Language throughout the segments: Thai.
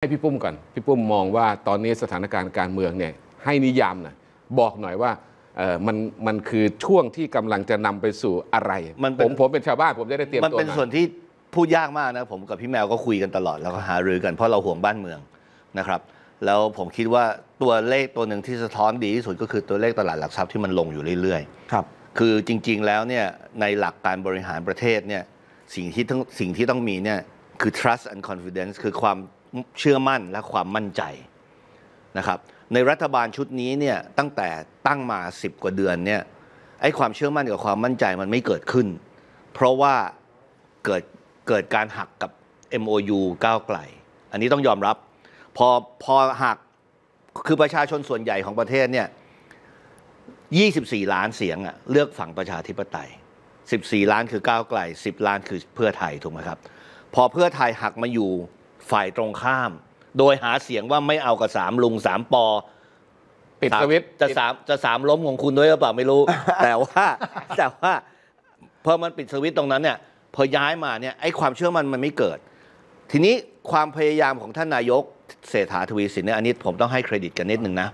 ให้พี่ปุ้มก่อน พี่ปุ้มมองว่าตอนนี้สถานการณ์การเมืองเนี่ยให้นิยามนะบอกหน่อยว่าเออมันมันคือช่วงที่กำลังจะนำไปสู่อะไรมันผมผมเป็นชาวบ้านผมจะได้เตรียมตัวมันเป็นส่วนที่พูดยากมากนะผมกับพี่แมวก็คุยกันตลอดแล้วก็หารือกันเพราะเราห่วงบ้านเมืองนะครับ แล้วผมคิดว่าตัวเลขตัวหนึ่งที่สะท้อนดีที่สุดก็คือตัวเลขตลาดหลักทรัพย์ที่มันลงอยู่เรื่อยๆครับคือจริงๆแล้วเนี่ยในหลักการบริหารประเทศเนี่ยสิ่งที่ทั้งสิ่งที่ต้องมีเนี่ยคือ trust and confidence คือความเชื่อมั่นและความมั่นใจนะครับ ในรัฐบาลชุดนี้เนี่ยตั้งแต่ตั้งมา 10 กว่าเดือนเนี่ยไอ้ความเชื่อมั่นกับความมั่นใจมันไม่เกิดขึ้น เพราะว่าเกิดเกิดการหักกับ MOU ก้าวไกล อันนี้ต้องยอมรับพอพอหักคือประชาชนส่วนใหญ่ของประเทศเนี่ย24 ล้านเสียงอะเลือกฝั่งประชาธิปไตย 14 ล้านคือก้าวไกล 10 ล้านคือเพื่อไทยถูกไหมครับพอเพื่อไทยหักมาอยู่ฝ่ายตรงข้าม โดยหาเสียงว่าไม่เอากับสามลุงสามปอ ปิดสวิตจะสามจะสามล้มของคุณด้วยหรือเปล่าไม่รู้ แต่ว่า แต่ว่าพอมันปิดสวิตตรงนั้นเนี่ยพอย้ายมาเนี่ยไอ้ความเชื่อมันมันไม่เกิด ทีนี้ความพยายามของท่านนายก เศรษฐาทวีสินเนี่ยอันนี้ผมต้องให้เครดิตกันนิดนึงนะ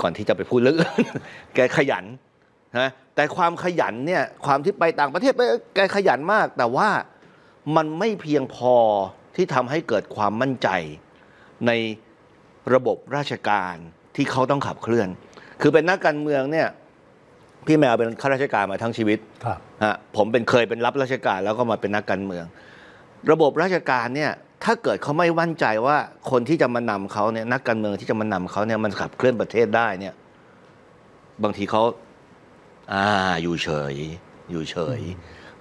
ก่อนที่จะไปพูดเรื่องแกขยันนะแต่ความขยันเนี่ยความที่ไปต่างประเทศไปแกขยันมากแต่ว่ามันไม่เพียงพอที่ทำให้เกิดความมั่นใจในระบบราชการที่เขาต้องขับเคลื่อน คือเป็นนักการเมืองเนี่ยพี่แมวเป็นข้าราชการมาทั้งชีวิตฮะผมเป็นเคยเป็นรับราชการ แล้วก็มาเป็นนักการเมือง ระบบราชการเนี่ยถ้าเกิดเขาไม่มั่นใจว่าคนที่จะมานำเขาเนี่ยนักการเมืองที่จะมานำเขาเนี่ยมันขับเคลื่อนประเทศได้เนี่ย บางทีเขาอ่าอยู่เฉย อยู่เฉย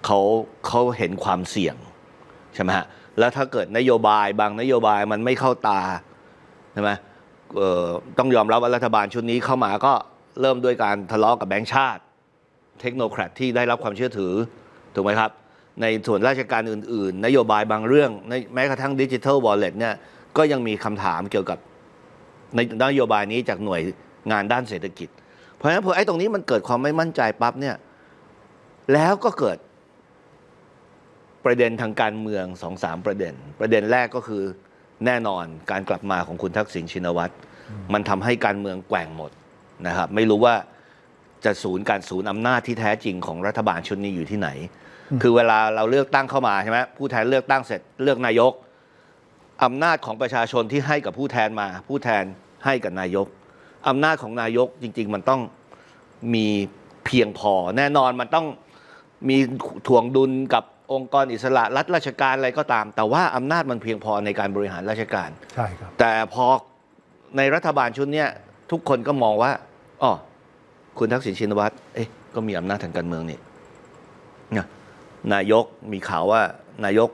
เขาเขาเห็นความเสี่ยง ใช่ไหมฮะแล้วถ้าเกิดนโยบายบางนโยบายมันไม่เข้าตาใช่ไหมต้องยอมรับว่า รัฐบาลชุดนี้เข้ามาก็เริ่มด้วยการทะเลาะกับแบงค์ชาติ เทคโนแครดที่ได้รับความเชื่อถือ ถูกไหมครับ ในส่วนราชการอื่นๆ นโยบายบางเรื่อง แม้กระทั่งดิจิทัลวอลเล็ตเนี่ยก็ยังมีคำถามเกี่ยวกับในนโยบายนี้จากหน่วยงานด้านเศรษฐกิจ เพราะฉะนั้นพอไอ้ตรงนี้มันเกิดความไม่มั่นใจปั๊บเนี่ยแล้วก็เกิดประเด็นทางการเมืองสองสามประเด็น ประเด็นแรกก็คือแน่นอนการกลับมาของคุณทักษิณชินวัตร มันทำให้การเมืองแกว่งหมดนะครับไม่รู้ว่าจะศูนย์การศูนย์อำนาจที่แท้จริงของรัฐบาลชุดนี้อยู่ที่ไหน คือเวลาเราเลือกตั้งเข้ามาใช่ไหมผู้แทนเลือกตั้งเสร็จเลือกนายกอำนาจของประชาชนที่ให้กับผู้แทนมา ผู้แทนให้กับนายกอำนาจของนายกจริง ๆ มันต้องมีเพียงพอแน่นอนมันต้องมีถ่วงดุลกับองค์กรอิสระรัฐราชการอะไรก็ตาม แต่ว่าอำนาจมันเพียงพอในการบริหารราชการ ใช่ครับ แต่พอในรัฐบาลชุดนี้ทุกคนก็มองว่าอ๋อคุณทักษิณชินวัตรเอ๊ะ ก็มีอำนาจทางการเมืองนี่ นายกมีข่าวว่า นายก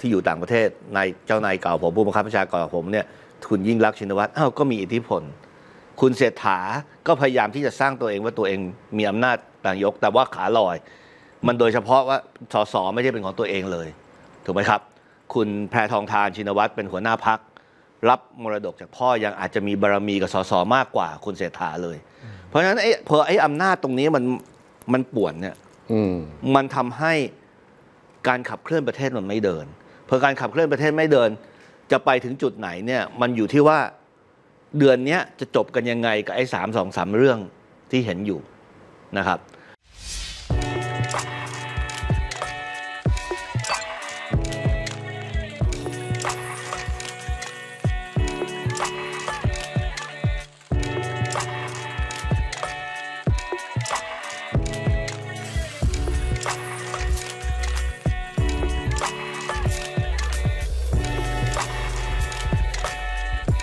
ที่อยู่ต่างประเทศนายเจ้านายเก่าผมผู้บังคับบัญชาเก่าผมเนี่ยคุณยิ่งรักชินวัตรอ้าวก็มีอิทธิพลคุณเศรษฐาก็พยายามที่จะสร้างตัวเองว่าตัวเองมีอำนาจนายก แต่ว่าขาลอยมันโดยเฉพาะว่าสสไม่ใช่เป็นของตัวเองเลย ถูกไหมครับ คุณแพรทองทานชินวัตรเป็นหัวหน้าพักรับมรดกจากพ่อยังอาจจะมีบารมีกับสสมากกว่า คุณเศรษฐาเลย เพราะฉะนั้นไอ้พอไอ้อำนาจตรงนี้มันมันป่วนเนี่ยมันทำให้การขับเคลื่อนประเทศมันไม่เดินพอการขับเคลื่อนประเทศไม่เดิน จะไปถึงจุดไหนเนี่ย มันอยู่ที่ว่าเดือนนี้จะจบกันยังไงกับไอ้สามสองสามเรื่องที่เห็นอยู่นะครับ